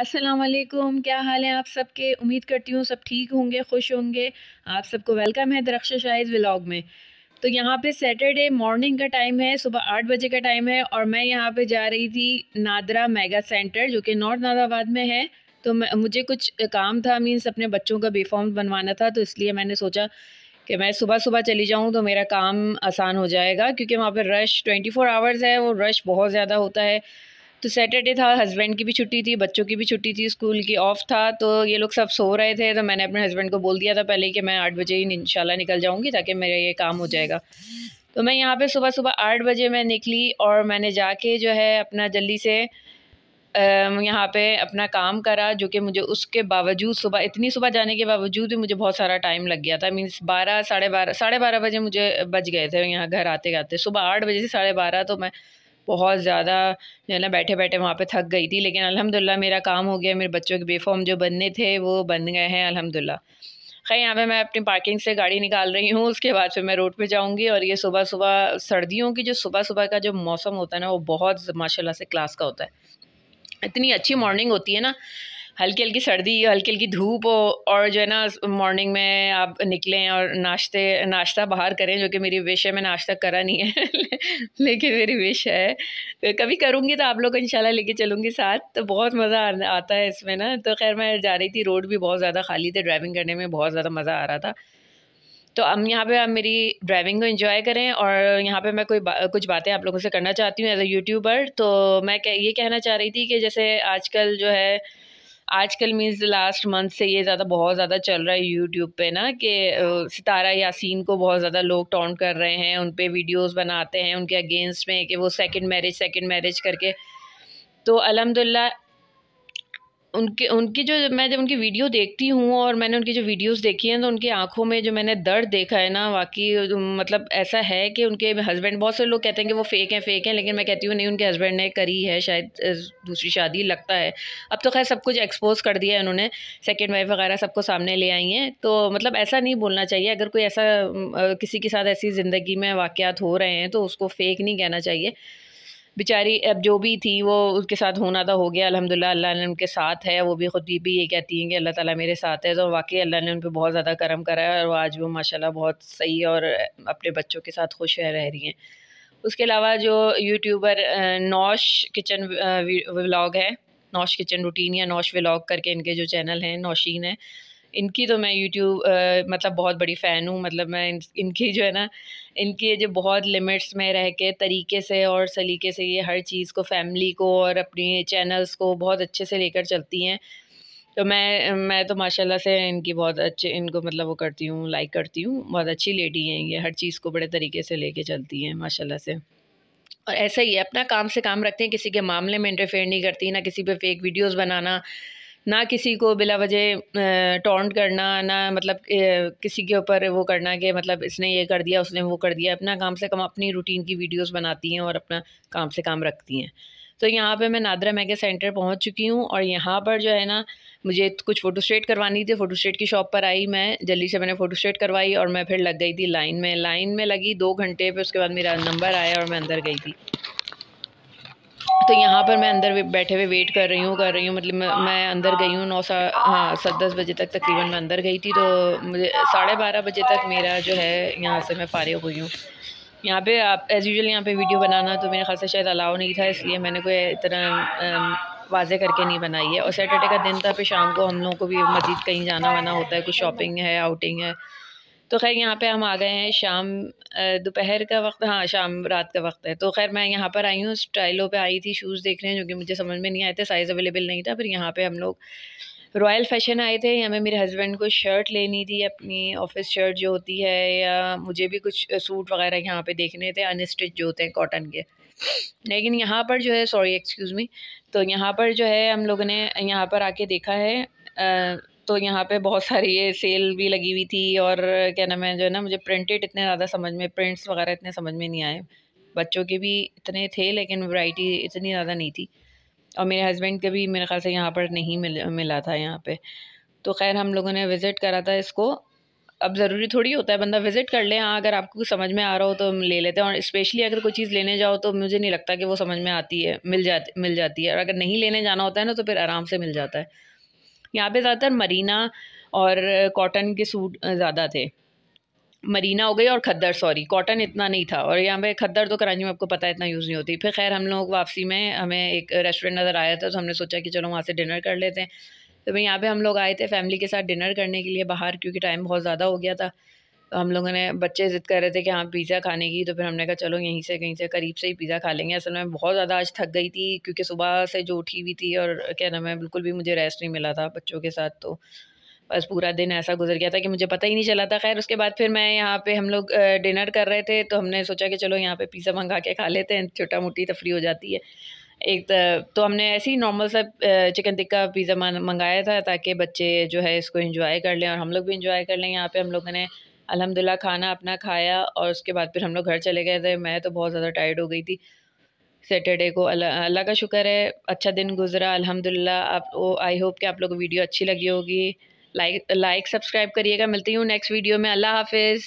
असलम क्या हाल है आप सबके उम्मीद करती हूँ सब ठीक होंगे खुश होंगे आप सबको वेलकम है दरख्श शाहिद व्लॉग में तो यहाँ पे सैटरडे मॉर्निंग का टाइम है सुबह आठ बजे का टाइम है और मैं यहाँ पे जा रही थी नादरा मेगा सेंटर जो कि नॉर्थ नादाबाद में है तो मुझे कुछ काम था मीन्स अपने बच्चों का बेफॉर्म बनवाना था तो इसलिए मैंने सोचा कि मैं सुबह सुबह चली जाऊँ तो मेरा काम आसान हो जाएगा क्योंकि वहाँ पर रश ट्वेंटी फोर आवर्स है वो रश बहुत ज़्यादा होता है तो सैटरडे था हस्बैंड की भी छुट्टी थी बच्चों की भी छुट्टी थी स्कूल की ऑफ था तो ये लोग सब सो रहे थे तो मैंने अपने हस्बैंड को बोल दिया था पहले कि मैं आठ बजे ही इंशाल्लाह निकल जाऊँगी ताकि मेरा ये काम हो जाएगा तो मैं यहाँ पे सुबह सुबह आठ बजे मैं निकली और मैंने जाके जो है अपना जल्दी से यहाँ पे अपना काम करा जो कि मुझे उसके बावजूद सुबह इतनी सुबह जाने के बावजूद भी मुझे बहुत सारा टाइम लग गया था मीन्स बारह साढ़े बारह साढ़े बारह बजे मुझे बज गए थे यहाँ घर आते आते सुबह आठ बजे से साढ़े बारह तो मैं बहुत ज़्यादा जो है ना बैठे बैठे वहाँ पे थक गई थी लेकिन अल्हम्दुलिल्लाह मेरा काम हो गया मेरे बच्चों के बेफॉर्म जो बनने थे वो बन गए हैं अल्हम्दुलिल्लाह खैर यहाँ पे मैं अपनी पार्किंग से गाड़ी निकाल रही हूँ उसके बाद फिर मैं रोड पे जाऊँगी और ये सुबह सुबह सर्दियों की जो सुबह सुबह का जो मौसम होता है ना वो बहुत माशाल्लाह से क्लास का होता है इतनी अच्छी मॉर्निंग होती है ना हल्की हल्की सर्दी हल्की हल्की धूप हो और जो है ना मॉर्निंग में आप निकलें और नाश्ते नाश्ता बाहर करें जो कि मेरी विश है मैं नाश्ता करा नहीं है लेकिन मेरी विश है तो कभी करूँगी तो आप लोग को इंशाल्लाह लेके चलूँगी साथ तो बहुत मज़ा आता है इसमें ना तो खैर मैं जा रही थी रोड भी बहुत ज़्यादा खाली थे ड्राइविंग करने में बहुत ज़्यादा मज़ा आ रहा था तो हम यहाँ पे आप मेरी ड्राइविंग को एंजॉय करें और यहाँ पे मैं कोई बा, कुछ बातें आप लोगों से करना चाहती हूँ एज अ यूट्यूबर तो मैं कह, ये कहना चाह रही थी कि जैसे आजकल जो है आजकल मीन्स लास्ट मंथ से ये ज़्यादा बहुत ज़्यादा चल रहा है यूट्यूब पे ना कि सितारा यासीन को बहुत ज़्यादा लोग टॉन्ट कर रहे हैं उन पर वीडियोज़ बनाते हैं उनके अगेंस्ट में कि वो सेकेंड मैरिज सेकेंड मैरिज करके तो अलहमदिल्ला उनके उनकी जो मैं जब उनकी वीडियो देखती हूँ और मैंने उनकी जो वीडियोस देखी हैं तो उनकी आंखों में जो मैंने दर्द देखा है ना वाकई मतलब ऐसा है कि उनके हस्बैंड बहुत से लोग कहते हैं कि वो फेक हैं फेक हैं लेकिन मैं कहती हूँ नहीं उनके हस्बैंड ने करी है शायद दूसरी शादी लगता है अब तो खैर सब कुछ एक्सपोज कर दिया है उन्होंने सेकेंड वाइफ वगैरह सबको सामने ले आई हैं तो मतलब ऐसा नहीं बोलना चाहिए अगर कोई ऐसा किसी के साथ ऐसी ज़िंदगी में वाक़ हो रहे हैं तो उसको फेक नहीं कहना चाहिए बेचारी अब जो भी थी वो उसके साथ होना था तो हो गया अलहमदिल्ला अल्लाह ने उनके साथ है वो भी ख़ुद भी ये कहती हैं कि अल्लाह ताला मेरे साथ है तो वाकई अल्लाह ने उन पर बहुत ज़्यादा करम करा है और आज वो माशाल्लाह बहुत सही और अपने बच्चों के साथ खुश रह रही हैं उसके अलावा जो यूट्यूबर नौश किचन व्लाग है नौश किचन रूटीन या नौश व्लाग करके इनके जो चैनल हैं नौशीन है इनकी तो मैं यूट्यूब मतलब बहुत बड़ी फ़ैन हूँ मतलब मैं इन, इनकी जो है ना इनके जो बहुत लिमिट्स में रह के तरीके से और सलीके से ये हर चीज़ को फैमिली को और अपने चैनल्स को बहुत अच्छे से लेकर चलती हैं तो मैं मैं तो माशाल्लाह से इनकी बहुत अच्छे इनको मतलब वो करती हूँ लाइक करती हूँ बहुत अच्छी लेडी हैं ये हर चीज़ को बड़े तरीके से लेके चलती हैं माशाल्लाह से और ऐसा ही है अपना काम से काम रखते हैं किसी के मामले में इंटरफेयर नहीं करती ना किसी पे फेक वीडियोस बनाना ना किसी को बिला वजह टॉन्ट करना ना मतलब किसी के ऊपर वो करना कि मतलब इसने ये कर दिया उसने वो कर दिया अपना काम से कम अपनी रूटीन की वीडियोस बनाती हैं और अपना काम से काम रखती हैं तो यहाँ पे मैं नादरा मैगे सेंटर पहुँच चुकी हूँ और यहाँ पर जो है ना मुझे कुछ फ़ोटो स्टेट करवानी थी फ़ोटो स्टेट की शॉप पर आई मैं जल्दी से मैंने फ़ोटो स्टेट करवाई और मैं फिर लग गई थी लाइन में लाइन में लगी दो घंटे पे उसके बाद मेरा नंबर आया और मैं अंदर गई थी तो यहाँ पर मैं अंदर बैठे हुए वेट कर रही हूँ कर रही हूँ मतलब मैं अंदर गई हूँ नौ सा हाँ सात दस बजे तक तकरीबन मैं अंदर गई थी तो मुझे साढ़े बारह बजे तक मेरा जो है यहाँ से मैं फारिग हुई हूँ यहाँ पे आप एज़ यूजल यहाँ पे वीडियो बनाना तो मेरे ख़ास से शायद अलाउ नहीं था इसलिए मैंने कोई इतना वाजे करके नहीं बनाई है और सैटरडे का दिन था फिर शाम को हम लोगों को भी मज़ीद कहीं जाना वाना होता है कुछ शॉपिंग है आउटिंग है तो खैर यहाँ पे हम आ गए हैं शाम दोपहर का वक्त हाँ शाम रात का वक्त है तो खैर मैं यहाँ पर आई हूँ स्टाइलो पे आई थी शूज़ देख रहे हैं जो कि मुझे समझ में नहीं आए थे साइज़ अवेलेबल नहीं था फिर यहाँ पे हम लोग रॉयल फैशन आए थे हमें मेरे हस्बैंड को शर्ट लेनी थी अपनी ऑफिस शर्ट जो होती है या मुझे भी कुछ सूट वगैरह यहाँ पर देखने थे अनस्टिच जो होते हैं कॉटन के लेकिन यहाँ पर जो है सॉरी एक्सक्यूज़ मी तो यहाँ पर जो है हम लोगों ने यहाँ पर आके देखा है आ, तो यहाँ पे बहुत सारी ये सेल भी लगी हुई थी और क्या नाम है जो है ना मुझे प्रिंटेड इतने ज़्यादा समझ में प्रिंट्स वगैरह इतने समझ में नहीं आए बच्चों के भी इतने थे लेकिन वैरायटी इतनी ज़्यादा नहीं थी और मेरे हस्बैंड के भी मेरे ख्याल से यहाँ पर नहीं मिल मिला था यहाँ पर तो खैर हम लोगों ने विज़िट करा था इसको अब ज़रूरी थोड़ी होता है बंदा विज़िट कर ले हाँ अगर आपको कुछ समझ में आ रहा हो तो हम ले लेते हैं और स्पेशली अगर कोई चीज़ लेने जाओ तो मुझे नहीं लगता कि वो समझ में आती है मिल जाती मिल जाती है और अगर नहीं लेने जाना होता है ना तो फिर आराम से मिल जाता है यहाँ पे ज़्यादातर मरीना और कॉटन के सूट ज़्यादा थे मरीना हो गई और खद्दर सॉरी कॉटन इतना नहीं था और यहाँ पे खद्दर तो कराची में आपको पता है इतना यूज़ नहीं होती फिर खैर हम लोग वापसी में हमें एक रेस्टोरेंट नज़र आया था तो हमने सोचा कि चलो वहाँ से डिनर कर लेते हैं तो भाई यहाँ पे हम लोग आए थे फैमिली के साथ डिनर करने के लिए बाहर क्योंकि टाइम बहुत ज़्यादा हो गया था तो हम लोगों ने बच्चे ज़िद कर रहे थे कि हाँ पिज़्ज़ा खाने की तो फिर हमने कहा चलो यहीं से कहीं से करीब से ही पिज़्ज़ा खा लेंगे असल में बहुत ज़्यादा आज थक गई थी क्योंकि सुबह से जो उठी हुई थी और क्या नाम है बिल्कुल भी मुझे रेस्ट नहीं मिला था बच्चों के साथ तो बस पूरा दिन ऐसा गुजर गया था कि मुझे पता ही नहीं चला था खैर उसके बाद फिर मैं यहाँ पे हम लोग डिनर कर रहे थे तो हमने सोचा कि चलो यहाँ पे पिज़्ज़ा मंगा के खा लेते हैं छोटा मोटी तफरी तो हो जाती है एक तो हमने ऐसे ही नॉर्मल सा चिकन टिक्का पिज़्ज़ा मंगाया था ताकि बच्चे जो है इसको इंजॉय कर लें और हम लोग भी इंजॉय कर लें यहाँ पर हम लोगों ने अलहमदिल्ला खाना अपना खाया और उसके बाद फिर हम लोग घर चले गए थे मैं तो बहुत ज़्यादा टायर्ड हो गई थी सैटरडे को अल्लाह का शुक्र है अच्छा दिन गुजरा अल्हम्दुलिल्लाह आप वो आई होप कि आप लोग को वीडियो अच्छी लगी होगी लाइक लाइक सब्सक्राइब करिएगा मिलती हूँ नेक्स्ट वीडियो में अल्लाह हाफिज़